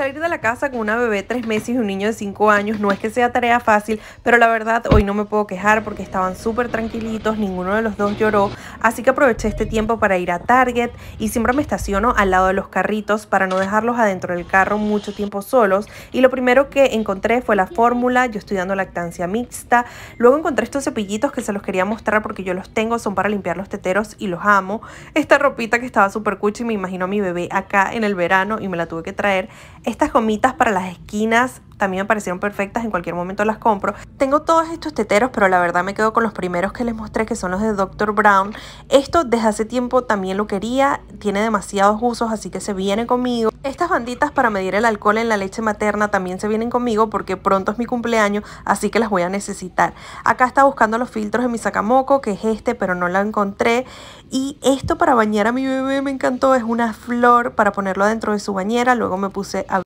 Salir de la casa con una bebé de tres meses y un niño de cinco años no es que sea tarea fácil, pero la verdad hoy no me puedo quejar porque estaban súper tranquilitos, ninguno de los dos lloró, Así que aproveché este tiempo para ir a Target y siempre me estaciono al lado de los carritos para no dejarlos adentro del carro mucho tiempo solos. Y lo primero que encontré fue la fórmula, yo estoy dando lactancia mixta. Luego encontré estos cepillitos que se los quería mostrar porque yo los tengo, son para limpiar los teteros y los amo. Esta ropita que estaba súper y me imagino a mi bebé acá en el verano y me la tuve que traer. Estas gomitas para las esquinas también me parecieron perfectas, en cualquier momento las compro. Tengo todos estos teteros, pero la verdad me quedo con los primeros que les mostré, que son los de Dr. Brown. Esto desde hace tiempo también lo quería, tiene demasiados usos, así que se viene conmigo. Estas banditas para medir el alcohol en la leche materna también se vienen conmigo porque pronto es mi cumpleaños, así que las voy a necesitar. Acá está buscando los filtros de mi sacamoco, que es este, pero no la encontré. Y esto para bañar a mi bebé me encantó, es una flor para ponerlo dentro de su bañera, luego me puse a